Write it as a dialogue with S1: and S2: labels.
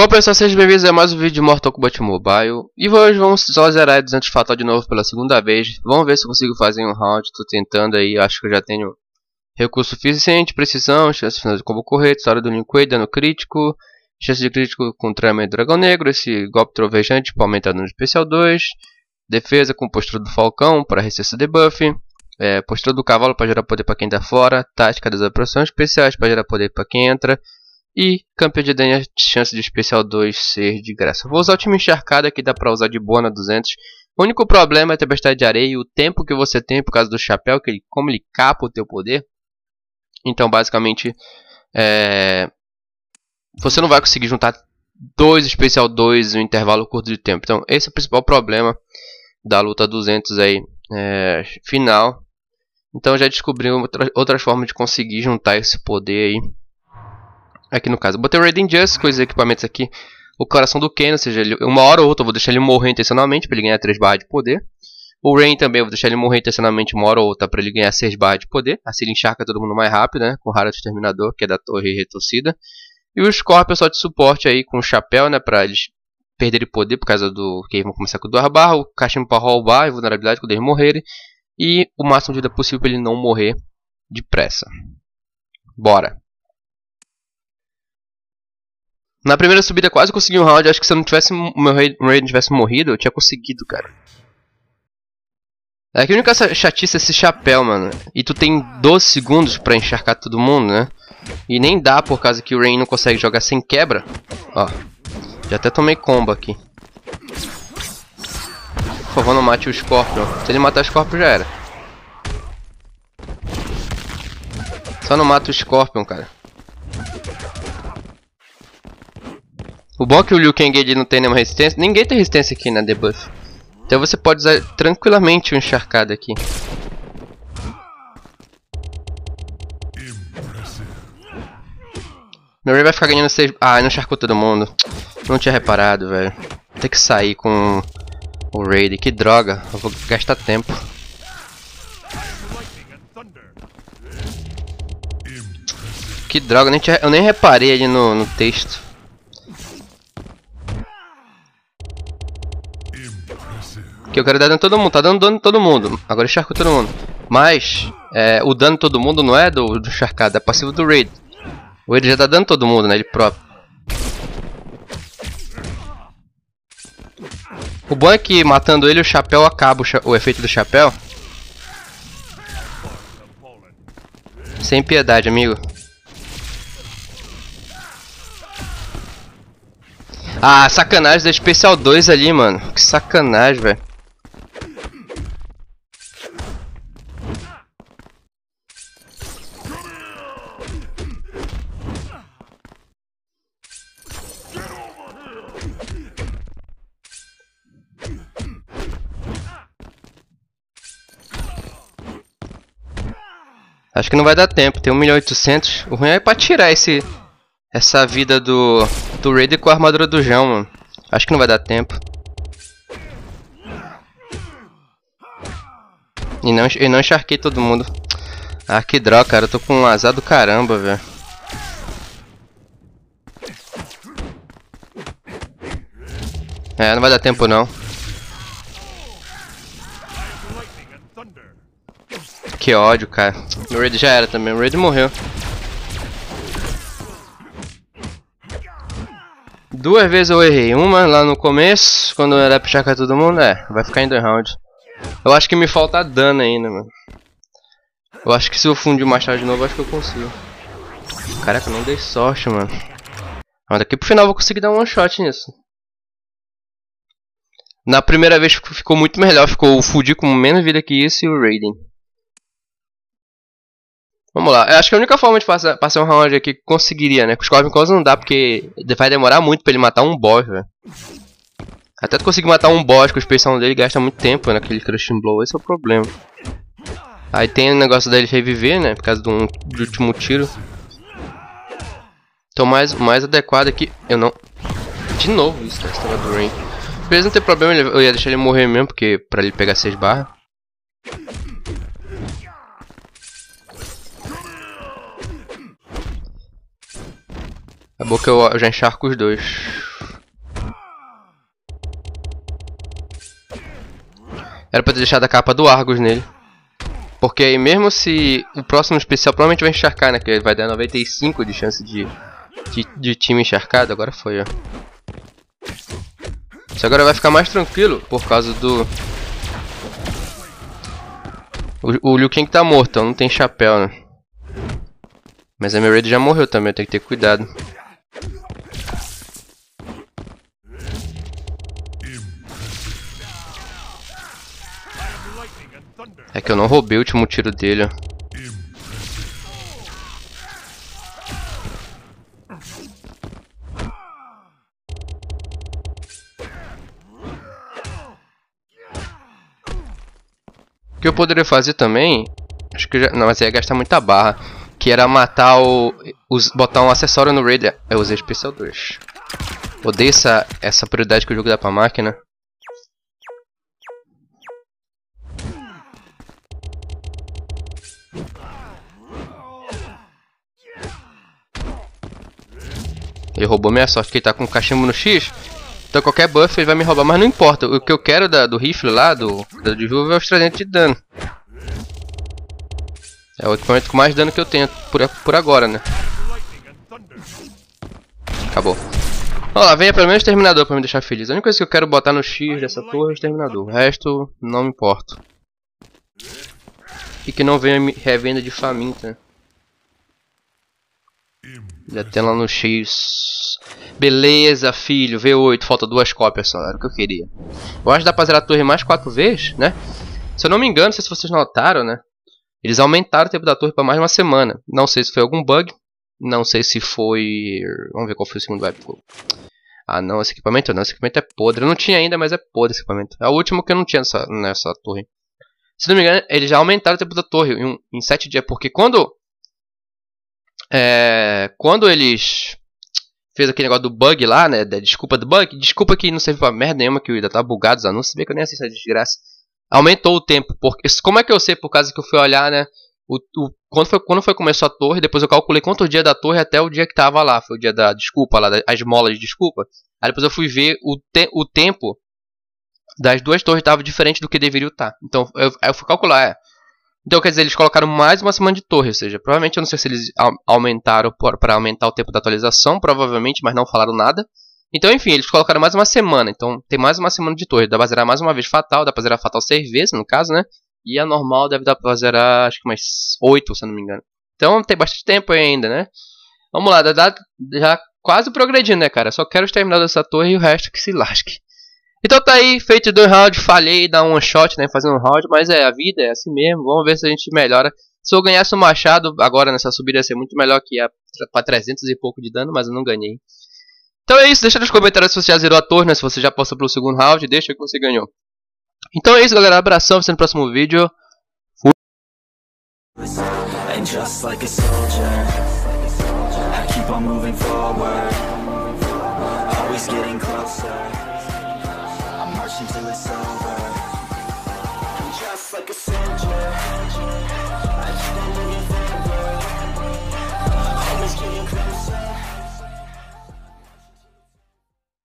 S1: Bom pessoal, sejam bem-vindos a mais um vídeo de Mortal Kombat Mobile E hoje vamos só zerar 200 Fatal de novo pela segunda vez Vamos ver se eu consigo fazer um round, tô tentando aí, acho que eu já tenho recurso suficiente Precisão, chance final de combo correto, história do Linquei, dano crítico Chance de crítico com trama e dragão negro Esse golpe trovejante para tipo aumentar dano especial 2 Defesa com postura do falcão para recesso debuff é, Postura do cavalo para gerar poder para quem está fora Tática das operações especiais para gerar poder para quem entra e campeão de Denha, chance de especial 2 ser de graça. Vou usar o time encharcado aqui, dá pra usar de boa na 200. O único problema é a tempestade de areia e o tempo que você tem por causa do chapéu, que ele, como ele capa o teu poder. Então, basicamente, é... você não vai conseguir juntar dois especial 2 em um intervalo curto de tempo. Então, esse é o principal problema da luta 200 aí, é... final. Então, já descobri outra, outras formas de conseguir juntar esse poder aí Aqui no caso. Botei o Raiden Just com esses equipamentos aqui. O coração do Ken, ou seja, ele, uma hora ou outra eu vou deixar ele morrer intencionalmente para ele ganhar 3 barras de poder. O Rain também, eu vou deixar ele morrer intencionalmente uma hora ou outra para ele ganhar 6 barras de poder. Assim ele encharca todo mundo mais rápido, né? Com o Harald Terminador, que é da torre retorcida. E o Scorpion só de suporte aí com o chapéu, né? Pra eles perderem poder por causa do... Que aí vão começar com o duas barras. O cachimbo para roubar e vulnerabilidade quando eles morrerem. E o máximo de vida possível para ele não morrer depressa. Bora! Na primeira subida quase consegui um round, acho que se eu não tivesse o meu Raiden tivesse morrido, eu tinha conseguido, cara. É que a única chatice é esse chapéu, mano. E tu tem 12 segundos pra encharcar todo mundo, né? E nem dá por causa que o Rain não consegue jogar sem quebra. Ó. Já até tomei combo aqui. Por favor, não mate o Scorpion. Se ele matar o Scorpion, já era. Só não mata o Scorpion, cara. O bom é que o Liu Kang ele não tem nenhuma resistência. Ninguém tem resistência aqui na debuff. Então você pode usar tranquilamente o um encharcado aqui. Meu rei vai ficar ganhando 6... Ah, não encharcou todo mundo. Não tinha reparado, velho. Tem que sair com o raid. Que droga. Eu vou gastar tempo. Que droga. Eu nem, tinha... Eu nem reparei ali no, no texto. Que eu quero dar dano todo mundo. Tá dando dano todo mundo. Agora encharco todo mundo. Mas é, o dano todo mundo não é do, do encharcado, é passivo do raid. O raid já tá dando todo mundo, né? Ele próprio. O bom é que matando ele o chapéu acaba o, cha o efeito do chapéu. Sem piedade, amigo. Ah, sacanagem da especial 2 ali, mano. Que sacanagem, velho. Acho que não vai dar tempo, tem 1.800. O ruim é pra tirar esse, essa vida do, do Raider com a armadura do Jão, mano. Acho que não vai dar tempo. E não, e não encharquei todo mundo. Ah, que droga, cara. Eu tô com um azar do caramba, velho. É, não vai dar tempo não. que ódio, cara. O Raid já era também, o Raid morreu. Duas vezes eu errei, uma lá no começo, quando era puxar com todo mundo, é, vai ficar em dois rounds. Eu acho que me falta dano ainda, mano. Eu acho que se eu fundir o machado de novo, acho que eu consigo. Caraca, não dei sorte, mano. Mas daqui pro final eu vou conseguir dar um one shot nisso. Na primeira vez ficou muito melhor, ficou o Fudi com menos vida que isso e o Raiden. Vamos lá. Eu acho que a única forma de passar, passar um round aqui que conseguiria, né? Com os Corvin Claws não dá, porque vai demorar muito pra ele matar um boss, velho. Até tu conseguir matar um boss com a expressão dele gasta muito tempo naquele né? Crushing Blow, esse é o problema. Aí tem o negócio dele reviver, né? Por causa do, do último tiro. Então mais, mais adequado aqui. Eu não. De novo isso, cara, né? esse do Rain. não tem problema, eu ia deixar ele morrer mesmo, porque pra ele pegar 6 barras. Acabou que eu, eu já encharco os dois. Era pra ter deixado a capa do Argos nele. Porque aí mesmo se o próximo especial provavelmente vai encharcar, né? Que ele vai dar 95 de chance de, de, de time encharcado. Agora foi, ó. Isso agora vai ficar mais tranquilo por causa do... O, o Liu Kang tá morto, não tem chapéu, né? Mas a minha raid já morreu também, tem que ter cuidado. É que eu não roubei o último tiro dele. O que eu poderia fazer também, acho que já, não, mas ia gastar muita barra, que era matar o, os, botar um acessório no Raider. Eu usei especial 2. Odeio essa, essa prioridade que o jogo dá pra máquina. Ele roubou minha sorte, porque ele tá com o cachimbo no X. Então qualquer buff ele vai me roubar, mas não importa. O que eu quero da, do rifle lá, do, do é os 300 de dano. É o equipamento com mais dano que eu tenho por, por agora, né? Acabou. Olha lá, venha pelo menos Terminador pra me deixar feliz. A única coisa que eu quero botar no X dessa torre é o Terminador. O resto, não me importo. E que não venha revenda de faminta. Já tem lá no X. Beleza, filho. V8, falta duas cópias só. Era o que eu queria. Eu acho que dá pra zerar a torre mais quatro vezes, né? Se eu não me engano, não sei se vocês notaram, né? Eles aumentaram o tempo da torre para mais uma semana. Não sei se foi algum bug. Não sei se foi... Vamos ver qual foi o segundo webflow. Ah não, esse equipamento não. Esse equipamento é podre. Eu não tinha ainda, mas é podre esse equipamento. É o último que eu não tinha nessa, nessa torre. Se não me engano, eles já aumentaram o tempo da torre em, sete dias. Porque quando é, quando eles fez aquele negócio do bug lá, né? Da desculpa do bug. Desculpa que não serviu pra merda nenhuma, que ainda tá bugado os anúncios. Vê que eu nem se é desgraça. Aumentou o tempo. Porque, como é que eu sei? Por causa que eu fui olhar, né? O, o, quando, foi, quando foi começou a torre, depois eu calculei quanto o dia da torre até o dia que tava lá. Foi o dia da desculpa lá, as molas de desculpa. Aí depois eu fui ver o, te, o tempo das duas torres tava diferente do que deveria estar. Tá. Então eu, eu fui calcular, é, então, quer dizer, eles colocaram mais uma semana de torre, ou seja, provavelmente, eu não sei se eles aumentaram para aumentar o tempo da atualização, provavelmente, mas não falaram nada. Então, enfim, eles colocaram mais uma semana, então tem mais uma semana de torre. Dá pra zerar mais uma vez fatal, dá pra zerar fatal seis vezes, no caso, né? E a normal deve dar pra zerar, acho que mais oito, se eu não me engano. Então tem bastante tempo ainda, né? Vamos lá, já, já quase progredindo, né, cara? Só quero terminar dessa torre e o resto que se lasque. Então tá aí, feito dois rounds, falhei, dar um shot, né, fazendo um round, mas é a vida, é assim mesmo, vamos ver se a gente melhora. Se eu ganhasse o Machado, agora nessa subida ia ser muito melhor que a pra 300 e pouco de dano, mas eu não ganhei. Então é isso, deixa nos comentários se você já zerou a torna, né, se você já passou pelo segundo round, deixa que você ganhou. Então é isso galera, abração, até no próximo vídeo. Fui. always getting closer.